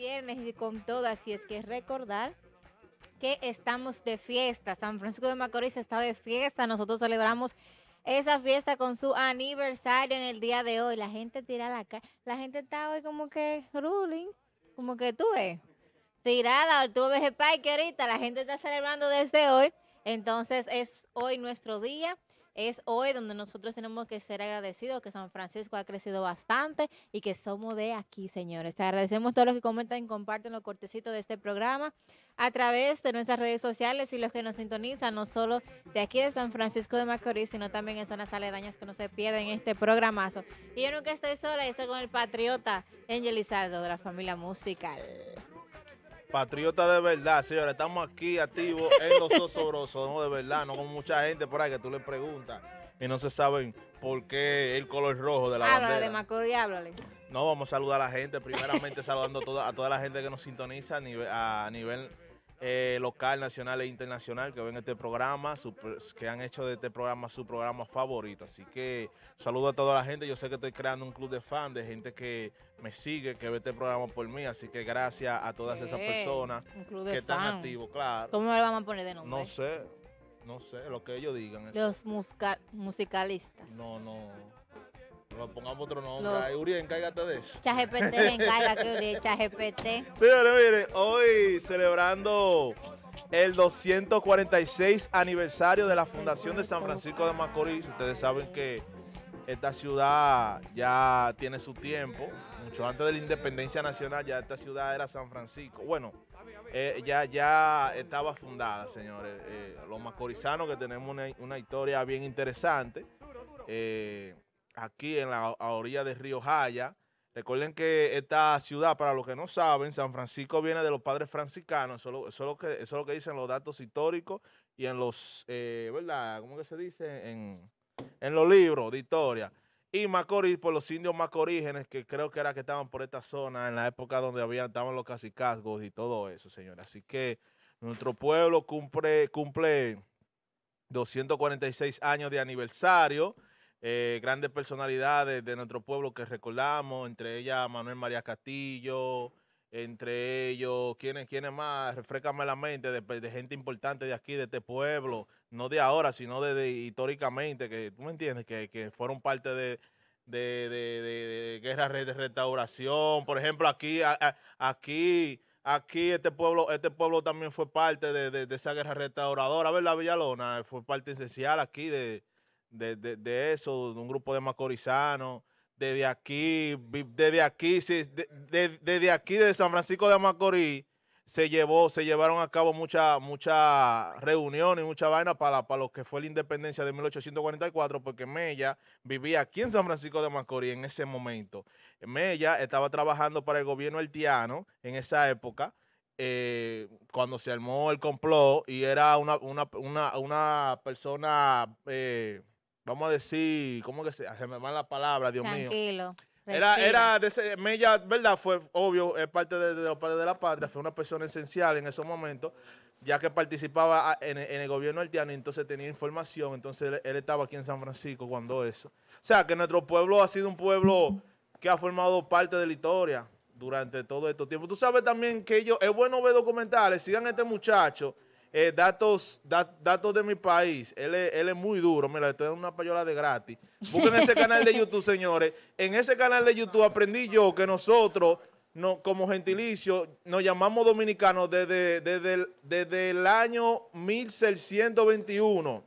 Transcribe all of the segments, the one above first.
viernes y con todas y es que recordar que estamos de fiesta. San Francisco de Macorís está de fiesta. Nosotros celebramos esa fiesta con su aniversario en el día de hoy. La gente tirada acá La gente está hoy como que ruling, como que tú ves. Tirada, tú ves el parque ahorita. La gente está celebrando desde hoy. Entonces es hoy nuestro día es hoy donde nosotros tenemos que ser agradecidos, que San Francisco ha crecido bastante y que somos de aquí, señores. Te agradecemos a todos los que comentan y comparten los cortecitos de este programa a través de nuestras redes sociales y los que nos sintonizan, no solo de aquí de San Francisco de Macorís, sino también en zonas aledañas que no se pierden este programazo. Y yo nunca estoy sola, y estoy con el patriota Angelizardo de la familia musical. Patriota de verdad, señores. Estamos aquí activos en los osobrosos, de verdad, no con mucha gente por ahí que tú le preguntas y no se saben por qué el color rojo de la háblale, Ahora De háblale. No, vamos a saludar a la gente. Primeramente saludando a toda, la gente que nos sintoniza a nivel eh, local, nacional e internacional que ven este programa, que han hecho de este programa su programa favorito. Así que saludo a toda la gente. Yo sé que estoy creando un club de fans, de gente que me sigue, que ve este programa por mí. Así que gracias a todas esas eh, personas que están activos, claro. ¿Cómo le vamos a poner de nombre? No sé, no sé, lo que ellos digan. Los musicalistas. No, no. No pongamos otro nombre. encárgate de eso. ChatGPT le encarga que Señores, mire, hoy celebrando el 246 aniversario de la Fundación de San Francisco de Macorís. Ustedes saben que esta ciudad ya tiene su tiempo. Mucho antes de la independencia nacional, ya esta ciudad era San Francisco. Bueno, eh, ya, ya estaba fundada, señores. Eh, los macorizanos que tenemos una, una historia bien interesante. Eh, aquí en la orilla del río Jaya. Recuerden que esta ciudad, para los que no saben, San Francisco viene de los padres franciscanos. Eso, es lo que, que dicen los datos históricos y en los, eh, ¿verdad? ¿Cómo que se dice? En, los libros de historia. Y Macorís, por los indios macorígenes, que creo que era que estaban por esta zona en la época donde había, estaban los cacicazgos y todo eso, señores. Así que nuestro pueblo cumple, cumple 246 años de aniversario. Eh, grandes personalidades de nuestro pueblo que recordamos, entre ellas Manuel María Castillo, entre ellos, ¿quiénes, quiénes más? Refrécame la mente de, pues, gente importante de aquí, de este pueblo, no de ahora, sino de, históricamente, que tú me entiendes, que, fueron parte de, de, de, de guerras de restauración. Por ejemplo, aquí, aquí, aquí este pueblo, este pueblo también fue parte de, de, de esa guerra restauradora, ¿verdad? Villalona fue parte esencial aquí de, de, eso, de un grupo de macorizanos, desde aquí, desde aquí, desde, desde aquí, de San Francisco de Macorís, se llevó, se llevaron a cabo muchas mucha reuniones y mucha vaina para, para lo que fue la independencia de 1844, porque Mella vivía aquí en San Francisco de Macorís en ese momento. Mella estaba trabajando para el gobierno haitiano en esa época, eh, cuando se armó el complot, y era una, una, una, una persona eh, vamos a decir, ¿cómo que se, ah, se me van la palabra Dios mío? Tranquilo. Era, era de ese, Mella, ¿verdad? Fue obvio, es parte de, de, la patria, fue una persona esencial en esos momentos, ya que participaba ah, en, el gobierno haitiano, entonces tenía información, entonces él, estaba aquí en San Francisco cuando eso. O sea, que nuestro pueblo ha sido un pueblo que ha formado parte de la historia durante todo este tiempo. Tú sabes también que ellos, es bueno ver documentales, sigan a este muchacho, eh, datos, datos de mi país. Él es, muy duro. Mira, estoy dando una payola de gratis. Busquen ese canal de YouTube, señores. En ese canal de YouTube aprendí yo que nosotros, no, como gentilicio, nos llamamos dominicanos desde, desde, el, desde el año 1621.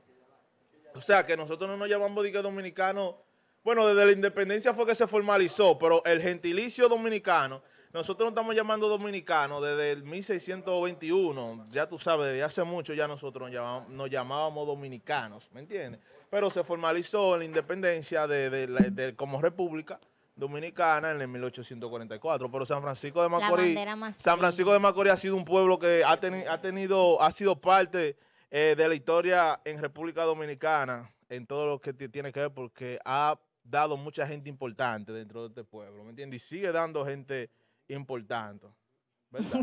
O sea, que nosotros no nos llamamos dominicanos. Bueno, desde la independencia fue que se formalizó, pero el gentilicio dominicano nosotros nos estamos llamando dominicanos desde el 1621, ya tú sabes, desde hace mucho ya nosotros nos llamábamos, nos llamábamos dominicanos, ¿me entiendes? Pero se formalizó la independencia de, como república dominicana en el 1844, pero San Francisco de Macorís, San Francisco de Macorís ha sido un pueblo que ha, ha tenido, ha sido parte eh, de la historia en República Dominicana, en todo lo que tiene que ver, porque ha dado mucha gente importante dentro de este pueblo, ¿me entiendes? Y sigue dando gente importante. ¿verdad?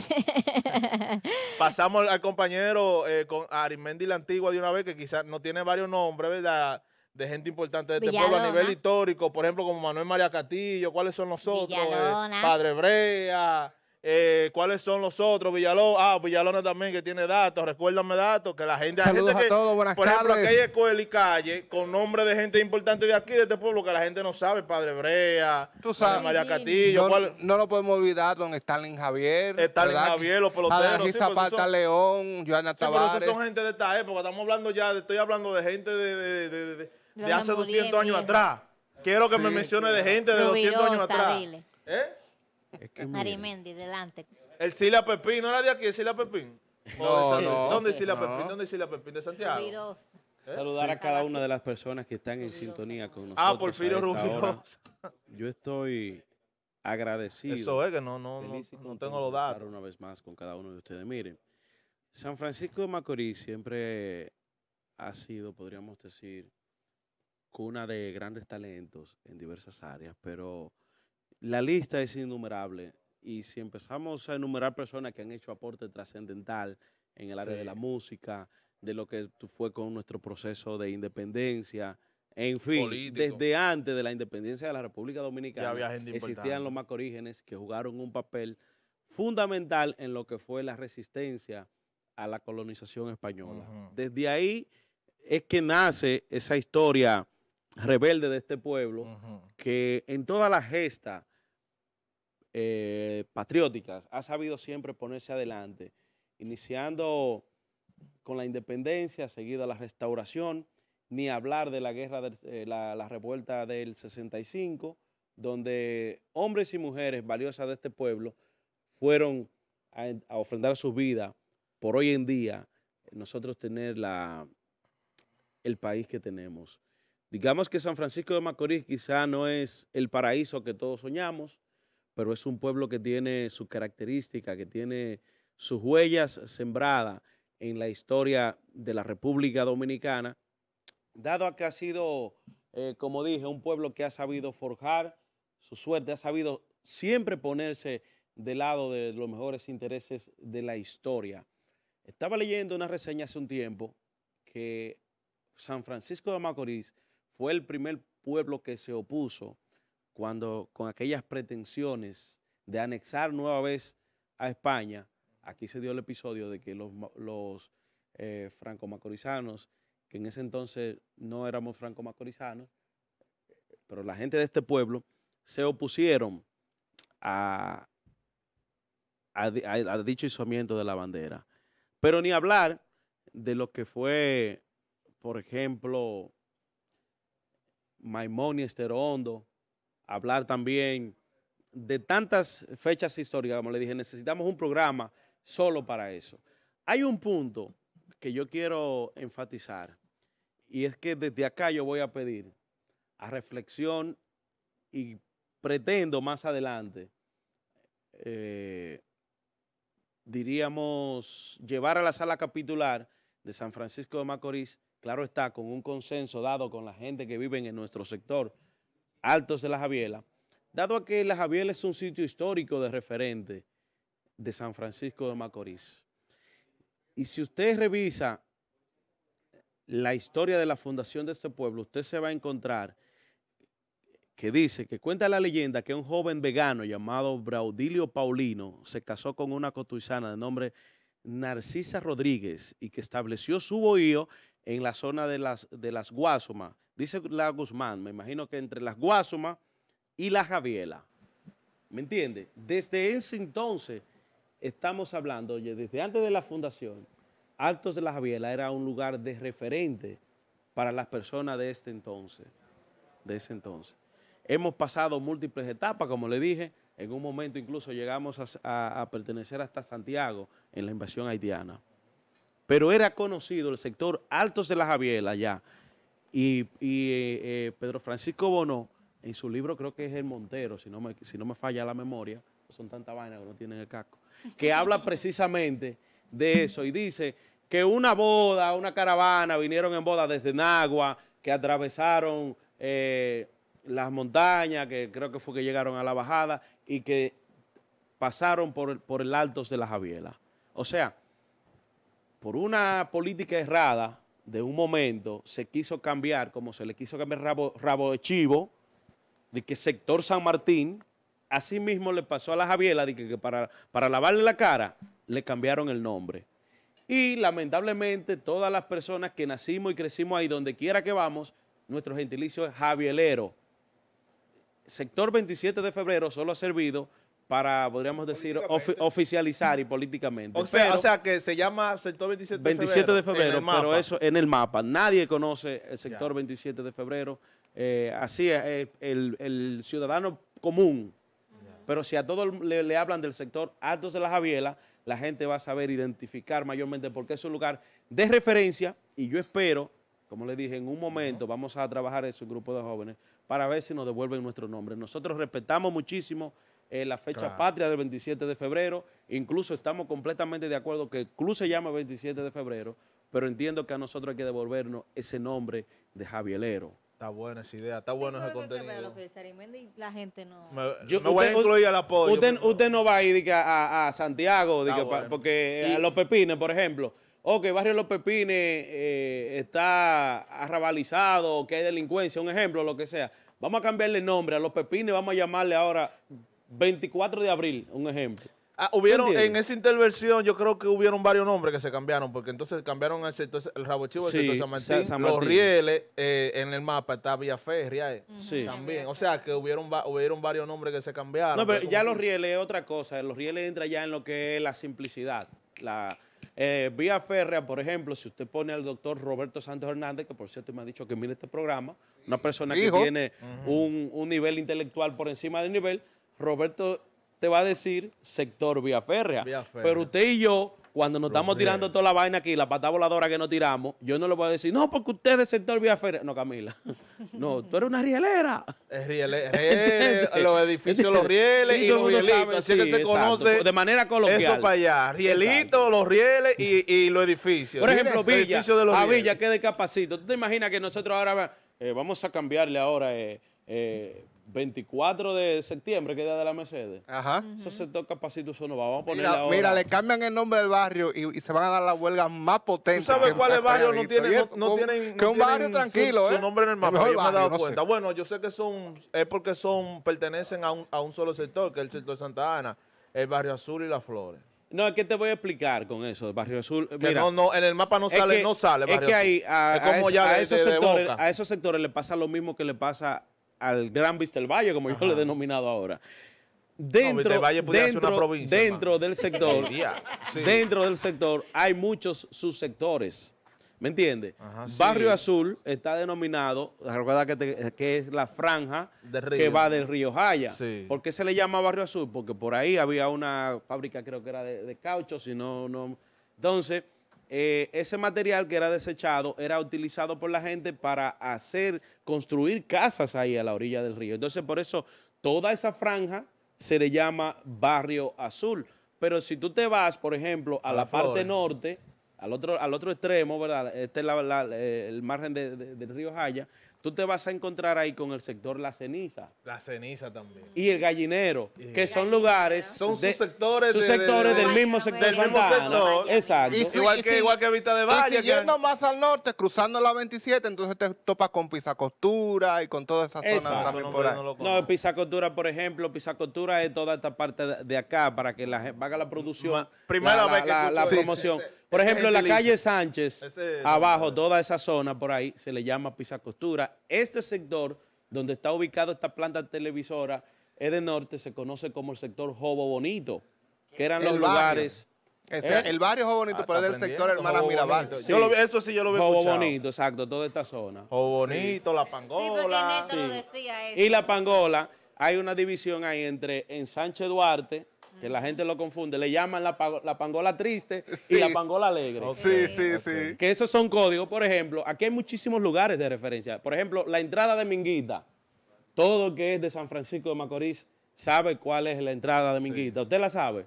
Pasamos al compañero eh, con Arimendi la Antigua de una vez, que quizás no tiene varios nombres, ¿verdad? De gente importante de este pueblo a nivel histórico, por ejemplo, como Manuel María Castillo, ¿cuáles son nosotros? otros? Eh, Padre Brea, eh, ¿Cuáles son los otros? Villalón. Ah, Villalona también que tiene datos. Recuérdame datos. Que la gente. que, por ejemplo, aquella escuela y calle con nombre de gente importante de aquí, de este pueblo, que la gente no sabe. Padre Brea, María Castillo. No, no, lo podemos olvidar, don Stalin Javier. Stalin Javier, los peloteros. Zapata León, Joana sí, son gente de esta época. Estamos hablando ya, estoy hablando de gente de, hace 200 años atrás. Quiero que me mencione de gente de 200 años atrás. ¿Eh? Mendi Marimendi, delante. El Sila Pepín, ¿no era de aquí el Sila Pepín? No, ¿Dónde es Sila Pepín? ¿Dónde es Sila Pepín? ¿De Santiago? ¿Eh? Saludar a cada una de las personas que están en sintonía con ah, nosotros. Ah, Porfirio Rubio. Yo estoy agradecido. Eso es que no, no, no tengo los datos. Una vez más con cada uno de ustedes. Miren, San Francisco de Macorís siempre ha sido, podríamos decir, cuna de grandes talentos en diversas áreas, pero la lista es innumerable y si empezamos a enumerar personas que han hecho aporte trascendental en el área de la música, de lo que fue con nuestro proceso de independencia, en fin, desde antes de la independencia de la República Dominicana existían los macorígenes que jugaron un papel fundamental en lo que fue la resistencia a la colonización española. Desde ahí es que nace esa historia rebelde de este pueblo que en toda la gesta eh, patrióticas, ha sabido siempre ponerse adelante, iniciando con la independencia, seguida la restauración, ni hablar de la guerra, de, eh, la, revuelta del 65, donde hombres y mujeres valiosas de este pueblo fueron a, ofrendar su vida por hoy en día nosotros tener el país que tenemos. Digamos que San Francisco de Macorís quizá no es el paraíso que todos soñamos, pero es un pueblo que tiene sus características, que tiene sus huellas sembradas en la historia de la República Dominicana, dado a que ha sido, eh, como dije, un pueblo que ha sabido forjar su suerte, ha sabido siempre ponerse del lado de los mejores intereses de la historia. Estaba leyendo una reseña hace un tiempo que San Francisco de Macorís fue el primer pueblo que se opuso cuando con aquellas pretensiones de anexar nueva vez a España, aquí se dio el episodio de que los, eh, franco-macorizanos, que en ese entonces no éramos franco-macorizanos, pero la gente de este pueblo se opusieron a, dicho izamiento de la bandera. Pero ni hablar de lo que fue, por ejemplo, Maimón y Estero Hondo, hablar también de tantas fechas históricas, como le dije, necesitamos un programa solo para eso. Hay un punto que yo quiero enfatizar y es que desde acá yo voy a pedir a reflexión y pretendo más adelante, eh, diríamos, llevar a la sala capitular de San Francisco de Macorís, claro está, con un consenso dado con la gente que vive en nuestro sector, Altos de la Javiela, dado que la Javiela es un sitio histórico de referente de San Francisco de Macorís. Y si usted revisa la historia de la fundación de este pueblo, usted se va a encontrar que dice, que cuenta la leyenda que un joven vegano llamado Braudilio Paulino se casó con una cotuizana de nombre Narcisa Rodríguez y que estableció su bohío en la zona de las, de las Guasumas. Dice la Guzmán, me imagino que entre las Guasumas y la Javiela. ¿Me entiende? Desde ese entonces estamos hablando, oye, desde antes de la fundación, Altos de la Javiela era un lugar de referente para las personas de este entonces, de ese entonces. Hemos pasado múltiples etapas, como le dije, en un momento incluso llegamos a pertenecer hasta Santiago en la invasión haitiana pero era conocido el sector Altos de la Javiela ya. Y, eh, Pedro Francisco Bono, en su libro creo que es El Montero, si no me, si no me falla la memoria, son tantas vainas que no tienen el casco, que habla precisamente de eso y dice que una boda, una caravana, vinieron en boda desde Nagua, que atravesaron eh, las montañas, que creo que fue que llegaron a la bajada, y que pasaron por, por el Altos de la Javiela. O sea, por una política errada de un momento, se quiso cambiar, como se le quiso cambiar rabo, de chivo, de que sector San Martín, así mismo le pasó a la Javiela, de que, para, para lavarle la cara, le cambiaron el nombre. Y lamentablemente todas las personas que nacimos y crecimos ahí, donde quiera que vamos, nuestro gentilicio es Javielero. Sector 27 de febrero solo ha servido para, podríamos decir, oficializar y políticamente. O sea, que se llama sector 27 de febrero. 27 de febrero, pero eso en el mapa. Nadie conoce el sector 27 de febrero. Eh, así es, eh, el, ciudadano común. Pero si a todos le, hablan del sector Altos de la Javiela, la gente va a saber identificar mayormente porque es un lugar de referencia y yo espero, como les dije, en un momento vamos a trabajar eso, un grupo de jóvenes, para ver si nos devuelven nuestro nombre. Nosotros respetamos muchísimo eh, la fecha patria del 27 de febrero. Incluso estamos completamente de acuerdo que el club se llama 27 de febrero, pero entiendo que a nosotros hay que devolvernos ese nombre de javierero Está buena esa idea, está bueno ese contenido. la gente no... usted, voy a incluir Usted, no. va a ir a, Santiago, porque eh, a Los Pepines, por ejemplo. O que Barrio Los Pepines eh, está arrabalizado, que hay delincuencia, un ejemplo, lo que sea. Vamos a cambiarle nombre a Los Pepines, vamos a llamarle ahora 24 de abril, un ejemplo. Ah, hubieron, en esa intervención yo creo que hubieron varios nombres que se cambiaron, porque entonces cambiaron el, sector, el chivo, San Martín. Los rieles eh, en el mapa está Vía férrea eh, sí. también. O sea que hubieron, hubieron varios nombres que se cambiaron. No, pero ya los rieles es otra cosa. Los rieles entra ya en lo que es la simplicidad. La, eh, vía férrea, por ejemplo, si usted pone al doctor Roberto Santos Hernández, que por cierto me ha dicho que mire este programa, una persona que tiene un, un nivel intelectual por encima del nivel, Roberto te va a decir sector vía férrea. Pero usted y yo, cuando nos estamos tirando toda la vaina aquí, la pata voladora que nos tiramos, yo no le voy a decir, no, porque usted es sector vía férrea. No, Camila. No, tú eres una rielera. Es rielera. los edificios, los rieles y los rielitos. así que se conoce. De manera coloquial. Eso para allá. Rielitos, los rieles y, los edificios. Por ejemplo, Villa. De ah, Villa, que de capacito. ¿Tú te imaginas que nosotros ahora eh, vamos a cambiarle ahora? Eh, eh, 24 de septiembre, que es día de la Mercedes. Ajá. Eso se toca Vamos a poner mira, le cambian el nombre del barrio y, se van a dar la huelga más potente ¿Tú sabes cuál es no tienen, no, tienen, Que un barrio tranquilo, eh. su, nombre en el mapa, me he dado cuenta. Bueno, yo sé que son, es porque son, pertenecen a un, a un solo sector, que es el sector de Santa Ana, el barrio azul y las flores. No, es que te voy a explicar con eso, el Barrio Azul. Mira, que no, no, en el mapa no sale, no sale. Barrio es que hay, a, es como ya esos sectores, a esos sectores le pasa lo mismo que le pasa al Gran Valle, como yo lo he denominado ahora. Dentro, dentro, una dentro del sector, dentro del sector hay muchos subsectores. ¿Me entiendes? Barrio Azul está denominado, recuerda que, que es la franja que va del río Jaya. ¿Por qué se le llama Barrio Azul? Porque por ahí había una fábrica, creo que era de, de caucho, si no, no. Entonces, eh, ese material que era desechado era utilizado por la gente para hacer, construir casas ahí a la orilla del río. Entonces, por eso toda esa franja se le llama barrio azul. Pero si tú te vas, por ejemplo, a, la, parte norte, al otro, al otro extremo, ¿verdad? Este es eh, el margen del río Jaya tú te vas a encontrar ahí con el sector La Ceniza. La Ceniza también. Y el Gallinero, que son lugares. Son sus sectores. sectores del mismo sector. Del mismo sector. Exacto. igual, que, igual que Vista de Valle. Y siguiendo más al norte, cruzando la 27, entonces te topas con Pisacostura y con todas esas zonas por No, no, por ejemplo, Pisacostura es toda esta parte de, acá para que la, haga la producción. la, promoción. Por ejemplo, en la calle Sánchez, abajo, toda esa zona por ahí, se le llama Costura. Este sector donde está ubicado esta planta televisora es de norte, se conoce como el sector Jobo Bonito, que eran los lugares... ¿Eh? El barrio Jobo Bonito, ah, pero es del sector Hermana Mirabal. Yo eso sí yo lo vi Jobo Bonito, exacto, toda esta zona. Jobo Bonito, La Pangola. Sí, lo decía eso, y La Pangola, hay una división ahí entre en Sánchez Duarte que la gente lo confunde, le llaman la, pangola triste y la pangola alegre. Oh, sí, sí, sí. Que esos son códigos, por ejemplo, aquí hay muchísimos lugares de referencia. Por ejemplo, la entrada de Minguita, todo que es de San Francisco de Macorís sabe cuál es la entrada de Minguita, ¿usted la sabe?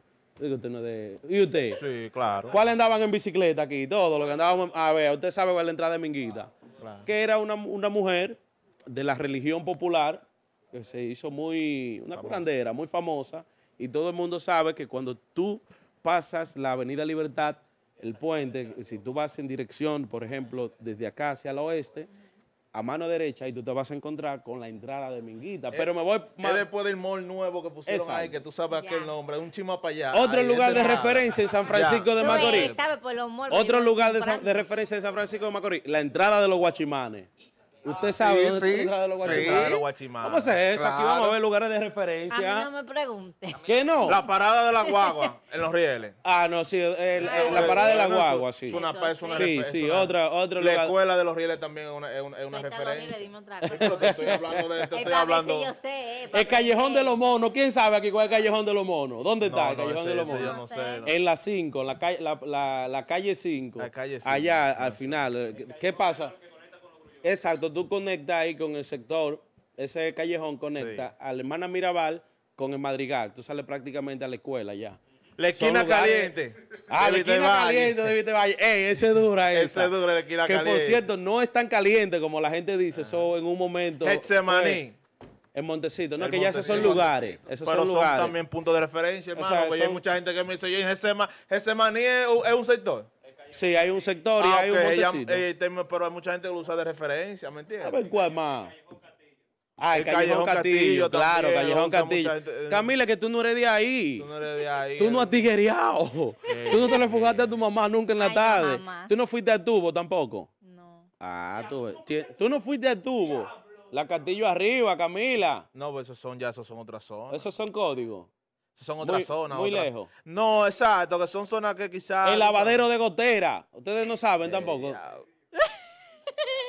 ¿Y usted? Sí, claro. ¿Cuál andaban en bicicleta aquí? Todo lo que andaban. A ver, usted sabe cuál es la entrada de Minguita. Que era una, mujer de la religión popular que se hizo muy. Una curandera muy famosa y todo el mundo sabe que cuando tú pasas la Avenida Libertad, el puente, si tú vas en dirección, por ejemplo, desde acá hacia el oeste, a mano derecha y tú te vas a encontrar con la entrada de Minguita. Eh, pero me voy más. después del mall nuevo que pusieron ahí, que tú sabes aquel nombre, un chimo para allá. Otro lugar de referencia en San Francisco de Macorís. Otro lugar de, referencia en San Francisco de Macorís, la entrada de los guachimanes. Usted ah, sabe dónde sí, de los guachimanos. ¿Cómo es eso? Aquí vamos a ver lugares de referencia. A mí no me pregunte. ¿Qué no? La parada de la guagua en los rieles. Ah, no, sí. la parada de la guagua, sí. Es una, es sí, sí, otra, otra La escuela de los rieles también es una, es una, es una referencia. Dime otra estoy hablando de, estoy hablando. Eh, el Callejón de los Monos. ¿Quién sabe aquí cuál es el Callejón de los Monos? ¿Dónde está el Callejón de los Monos? En la 5, en la calle 5. La calle 5. Allá al final. ¿Qué pasa? Exacto, tú conectas ahí con el sector, ese callejón conecta a la hermana Mirabal con el Madrigal. Tú sales prácticamente a la escuela ya. La esquina caliente. Ah, la esquina caliente de Vite Ey, ese dura esa. Ese dura la esquina caliente. Que por cierto, no es tan caliente como la gente dice. Eso ah. en un momento. Getsemaní. En Montecito, no, que ya esos son lugares. Esos Pero son, lugares. también puntos de referencia, hermano. O hay mucha gente que me dice, yo, Getsemaní es un sector. Sí, hay un sector y ah, hay un montecito. Eh, pero hay mucha gente que lo usa de referencia, ¿me entiendes? A ver, ¿cuál más? Ah, el Callejón, Castillo, claro, Callejón Castillo. Eh. Camila, que tú no eres de ahí. Tú no eres de ahí. Tú no eh. has tigereado. Tú no te refugiaste a tu mamá nunca en la tarde. Tú no fuiste al tubo tampoco. No. Ah, tú, tú no fuiste al tubo. La Castillo arriba, Camila. No, pues esos son ya, esos son otras zonas. Esos son códigos. Son otras zonas. Muy lejos. No, exacto, que son zonas que quizás... El lavadero de gotera. Ustedes no saben eh, tampoco.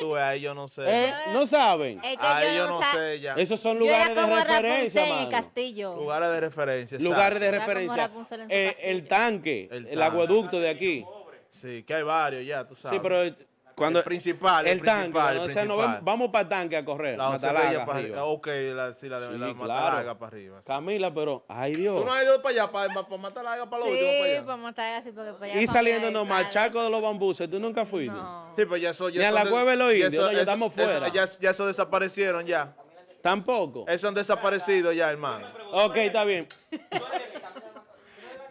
Tú ahí yo no sé. Eh, ¿no? saben. ahí yo, no, sé ya. Esos son lugares de referencia. En castillo. Lugares de referencia. Lugares de referencia. Eh, el tanque, el, acueducto de aquí. Sí, que hay varios ya, tú sabes. Sí, pero cuando el principal, el, principal, el o sea, no, vamos para el tanque a correr. La Matalaga para arriba. Ah, ok, la, sí, la, de sí, la Matalaga para arriba. Camila, pero, ay Dios. Tú no has ido para allá, para, para Matalaga, para lo último, para allá. Sí, para Matalaga, sí, porque para allá. Y saliendo nomás, machaco Chaco de los Bambuses, ¿tú nunca fuiste? No. Sí, pero pues ya eso... Ya Ni a la cueva de los indios, ya estamos fuera. ya, ya eso desaparecieron ya. Tampoco. Eso han desaparecido ya, hermano. Ok, está bien.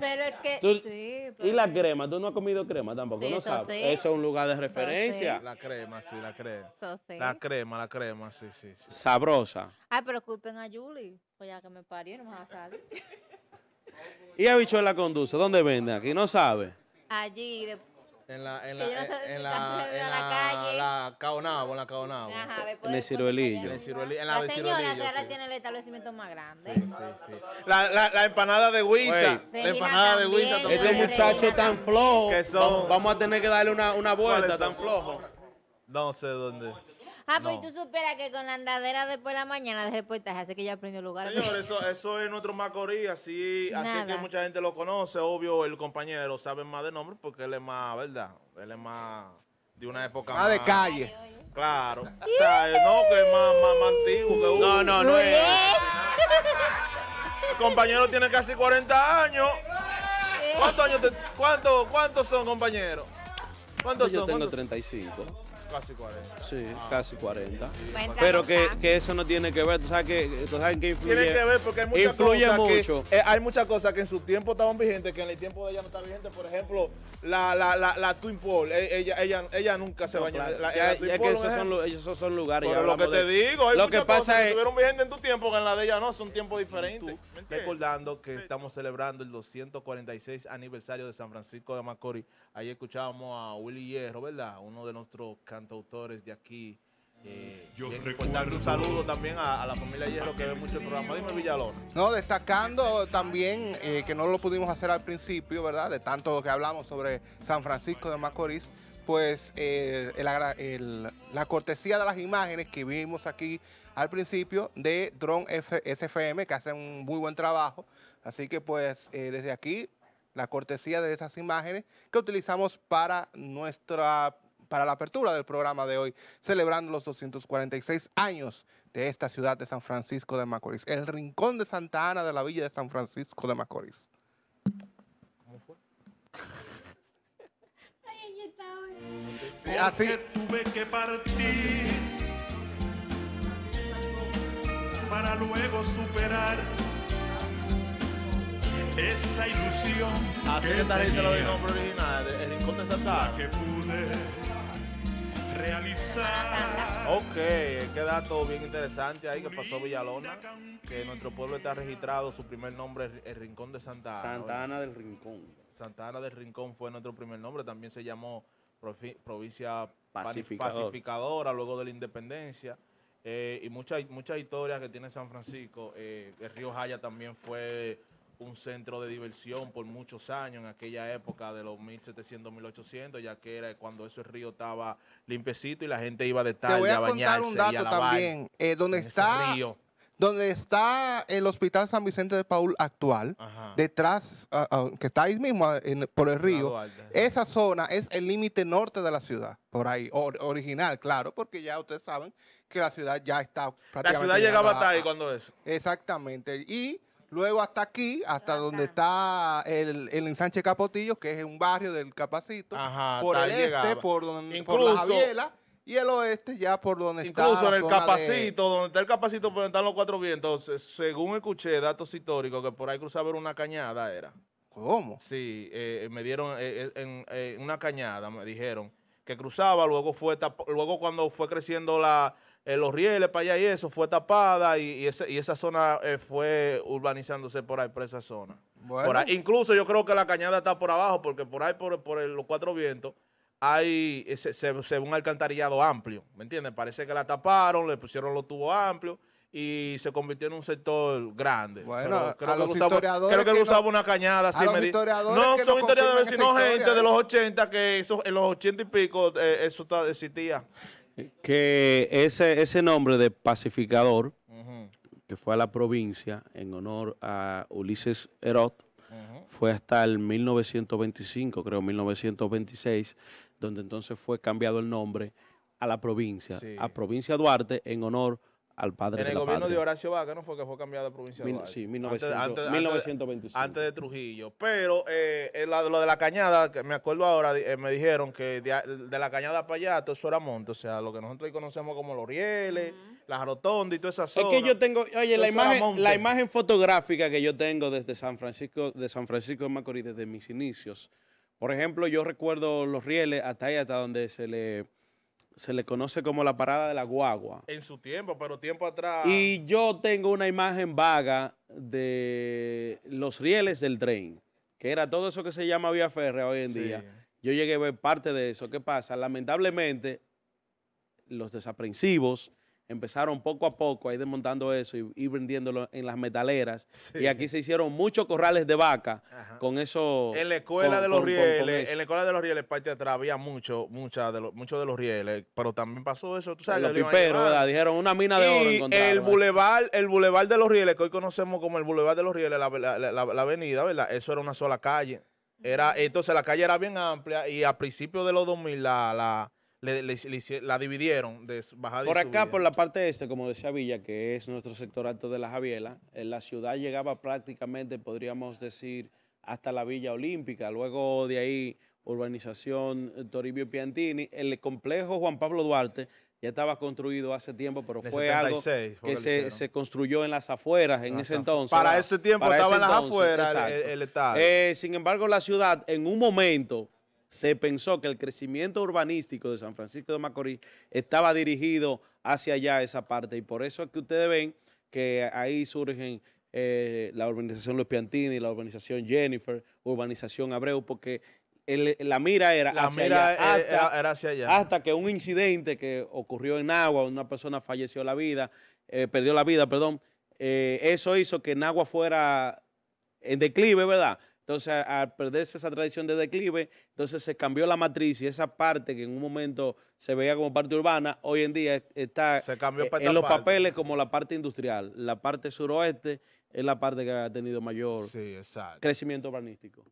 Pero es que. Y la crema, tú no has comido crema tampoco, no sabe sabes. Eso es un lugar de referencia. La crema, sí, la crema. La crema, la crema, sí, sí. Sabrosa. Ay, pero a Julie, pues ya que me parieron, va a salir. ¿Y habichuela conduce? ¿Dónde vende aquí? No sabe. Allí, después en la, en la, en, la, en la, calle. en la Caonabo. en el ciruelillo. En, ciruelillo, la, señora que ahora tiene el establecimiento más grande. La, la, empanada de Huiza. La empanada de Huiza este muchacho muchacho tan flojo Vamos a tener que darle una, una vuelta tan flojo. No sé dónde. Ah, pues tú supieras que con la andadera después de la mañana de reportaje, así que ya aprendió lugar. Señor, eso, eso es nuestro Macorís, así, así que mucha gente lo conoce. Obvio, el compañero sabe más de nombre porque él es más, ¿verdad? Él es más de una época más. de calle. claro. O sea, eh, no, que es más, más, antiguo que uno. No, no, no es. ¿Eh? El compañero tiene casi 40 años. ¿Cuántos años te, cuánto, cuántos son, compañero? ¿Cuántos pues son? Yo tengo 35. Casi 40. Sí, ah. casi 40. Pero que, eso no tiene que ver, que, Tiene porque hay muchas cosas que... Eh, hay muchas cosas que en su tiempo estaban vigentes, que en el tiempo de ella no está vigente. Por ejemplo, la, la, la, la Twin Pool, eh, ella, ella, ella nunca se bañó. que esos son, lugares. lo que te digo, lo que pasa es... que estuvieron vigentes en tu tiempo, que en la de ella no, es un tiempo diferente Recordando que estamos celebrando el 246 aniversario de San Francisco de Macorís Ahí escuchábamos a Willy Hierro, ¿verdad? Uno de nuestros cantautores de aquí. Eh, Yo recuerdo. Un saludo también a, la familia Hierro que ve mucho el programa. Dime Villalón. No, destacando también eh, que no lo pudimos hacer al principio, ¿verdad? De tanto que hablamos sobre San Francisco de Macorís pues eh, la cortesía de las imágenes que vimos aquí al principio de Drone F SFM, que hacen un muy buen trabajo. Así que pues eh, desde aquí la cortesía de esas imágenes que utilizamos para nuestra para la apertura del programa de hoy, celebrando los 246 años de esta ciudad de San Francisco de Macorís, el rincón de Santa Ana de la Villa de San Francisco de Macorís. ¿Cómo fue? tuve que partir para luego superar esa ilusión. Así que esta gente lo nombre original, el Rincón de Que pude realizar. Ok, qué dato bien interesante ahí que pasó Villalona. Que nuestro pueblo está registrado, su primer nombre es el Rincón de Santa Santa Ana del Rincón. Santa Ana del Rincón fue nuestro primer nombre, también se llamó provincia pacificadora luego de la independencia. Eh, y muchas muchas historias que tiene San Francisco. Eh, el río Jaya también fue un centro de diversión por muchos años, en aquella época de los 1700, 1800, ya que era cuando ese río estaba limpiecito y la gente iba de tarde voy a, bañarse un dato y a lavar también, eh, donde está está el Hospital San Vicente de Paul actual, detrás, que está ahí mismo por el río, esa zona es el límite norte de la ciudad, por ahí, original, claro, porque ya ustedes saben que la ciudad ya está prácticamente... La ciudad llegaba hasta ahí cuando eso. Exactamente. Y Luego hasta aquí, hasta donde está el, ensanche Capotillo, que es un barrio del Capacito. por el este, por donde por la Javiela, y el oeste ya por donde incluso está. Incluso en el Capacito, donde está el Capacito, por donde están los cuatro vientos. Según escuché datos históricos, que por ahí cruzaba una cañada, era. ¿Cómo? Sí, eh, me dieron eh, eh, en una cañada, me dijeron que cruzaba, luego fue luego cuando fue creciendo la, eh, los rieles para allá y eso, fue tapada y, y esa zona eh, fue urbanizándose por ahí, por esa zona. Bueno. incluso yo creo que la cañada está por abajo, porque por ahí, por, por los cuatro vientos, hay eh, un alcantarillado amplio, ¿me entiendes? Parece que la taparon, le pusieron los tubos amplios y se convirtió en un sector grande. Bueno, creo, que los usaba, creo que, usaba una cañada. no, son historiadores, sino gente de los 80, que eso, en los 80 y pico eso existía que ese, ese nombre de pacificador, que fue a la provincia en honor a Ulises Herod fue hasta el 1925, creo, 1926, donde entonces fue cambiado el nombre a la provincia, a Provincia Duarte, en honor a padre en el gobierno de Horacio Vaca no fue que fue cambiado de provincia de Sí, antes, 1925. Antes de Trujillo. Pero eh, eh, lo, de la cañada, que me acuerdo ahora, eh, me dijeron que de, la cañada para allá todo eso era monte. O sea, lo que nosotros conocemos como los rieles, las rotondas y toda esa zona. Es que yo tengo, oye, la imagen, la imagen fotográfica que yo tengo desde San Francisco, de San Francisco de Macorís, desde mis inicios. Por ejemplo, yo recuerdo los rieles hasta ahí, hasta donde se le se le conoce como la parada de la guagua. En su tiempo, pero tiempo atrás. Y yo tengo una imagen vaga de los rieles del tren, que era todo eso que se llama vía férrea hoy en día. Yo llegué a ver parte de eso. ¿Qué pasa? Lamentablemente, los desaprensivos empezaron poco a poco ahí desmontando eso y, vendiéndolo en las metaleras. Y aquí se hicieron muchos corrales de vaca con eso. En la escuela de los rieles, en la escuela de los rieles, parte de atrás había mucho, de los, muchos de los rieles, pero también pasó eso, tú sabes. dijeron una mina de oro. El bulevar, el bulevar de los rieles, que hoy conocemos como el bulevar de los rieles, la, la, avenida, ¿verdad? Eso era una sola calle. Era, entonces la calle era bien amplia y a principios de los 2000 la la dividieron de Por acá, por la parte este, como decía Villa, que es nuestro sector alto de la Javiela, eh, la ciudad llegaba prácticamente, podríamos decir, hasta la Villa Olímpica, luego de ahí urbanización eh, Toribio Piantini, el complejo Juan Pablo Duarte ya estaba construido hace tiempo, pero fue algo que se, construyó en las afueras en, ese entonces. Para ese tiempo estaba en las afueras el, Estado. Eh, sin embargo, la ciudad en un momento se pensó que el crecimiento urbanístico de San Francisco de Macorís estaba dirigido hacia allá, esa parte, y por eso es que ustedes ven que ahí surgen eh, la urbanización Los Piantini, la urbanización Jennifer, urbanización Abreu, porque la mira, era, hacia allá, hasta, que un incidente que ocurrió en Agua, una persona falleció la vida, eh, perdió la vida, perdón, eh, eso hizo que Agua fuera en declive, ¿verdad? Entonces, al perderse esa tradición de declive, entonces se cambió la matriz y esa parte que en un momento se veía como parte urbana, hoy en día está eh, en los papeles como la parte industrial. La parte suroeste es la parte que ha tenido mayor crecimiento urbanístico.